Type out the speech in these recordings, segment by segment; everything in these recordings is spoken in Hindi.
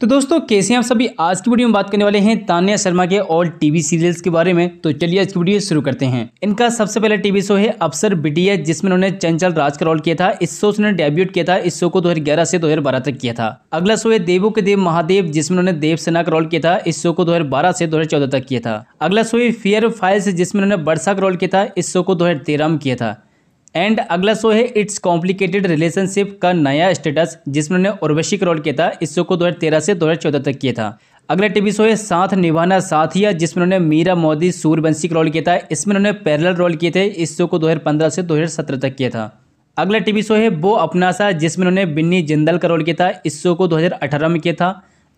तो दोस्तों कैसे हैं आप सभी आज की वीडियो में बात करने वाले हैं तान्या शर्मा के और टीवी सीरियल्स के बारे में तो चलिए आज की वीडियो शुरू करते हैं इनका सबसे पहला टीवी शो है अफसर बिटिया जिसमें उन्होंने चंचल राज का रोल किया था इस शो से डेब्यूट किया था इस शो को 2011 से दो तक किया था अगला शो है देवो के देव महादेव जिसमें उन्होंने देव सेना का रोल किया था इस शो को दो से दो तक किया था अगला शो है फियर फाइल्स जिसमें उन्होंने बरसा का रोल किया था इस शो को दो में किया था एंड अगला शो है इट्स कॉम्प्लिकेटेड रिलेशनशिप का नया स्टेटस जिसमें उन्होंने उर्वशी रोल किया था इस शो को 2013 से 2014 तक किया था अगला टीवी शो है साथ निभाना साथिया जिसमें उन्होंने मीरा मोदी सूर्यवंशी का रोल किया था इसमें उन्होंने पैरल रोल किए थे इस शो को 2015 से 2017 तक किया था अगला टीवी शो है वो अपना सा जिसमें उन्होंने बिन्नी जिंदल का रोल किया था इस शो को 2018 में किया था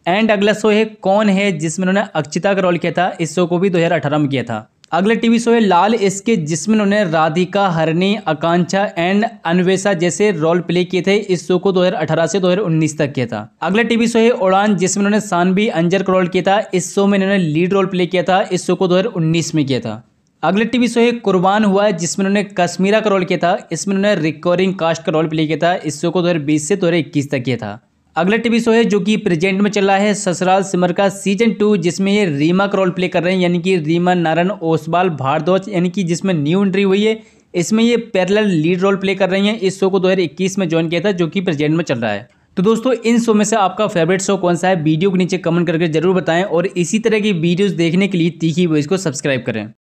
एंड अगला शो है कौन है जिसमें उन्होंने अक्षिता का रोल किया था इस शो को भी 2018 में किया था अगला टीवी शो है लाल इसके जिसमें उन्होंने राधिका हरनी आकांक्षा एंड अनवेशा जैसे रोल प्ले किए थे इस शो को 2018 से 2019 तक किया था अगला टीवी शो है उड़ान जिसमें उन्होंने सानवी अंजर का रोल किया था इस शो में इन्होंने लीड रोल प्ले किया था इस शो को 2019 में किया था अगले टीवी शो है कुर्बान हुआ है जिसमें उन्होंने कश्मीरा का रोल किया था इसमें उन्होंने रिकॉर्डिंग कास्ट का रोल प्ले किया था इस शो को दो से दो तक किया था अगला टीवी शो है जो कि प्रेजेंट में चल रहा है ससुराल सिमर का सीजन टू जिसमें ये रीमा का रोल प्ले कर रहे हैं यानी कि रीमा नारायण ओसबाल भारद्वाज यानी कि जिसमें न्यू एंट्री हुई है इसमें ये पैरल लीड रोल प्ले कर रही हैं इस शो को 2021 में ज्वाइन किया था जो कि प्रेजेंट में चल रहा है तो दोस्तों इन शो में से आपका फेवरेट शो कौन सा है वीडियो के नीचे कमेंट करके जरूर बताएं और इसी तरह की वीडियोज देखने के लिए तीखी वो इसको सब्सक्राइब करें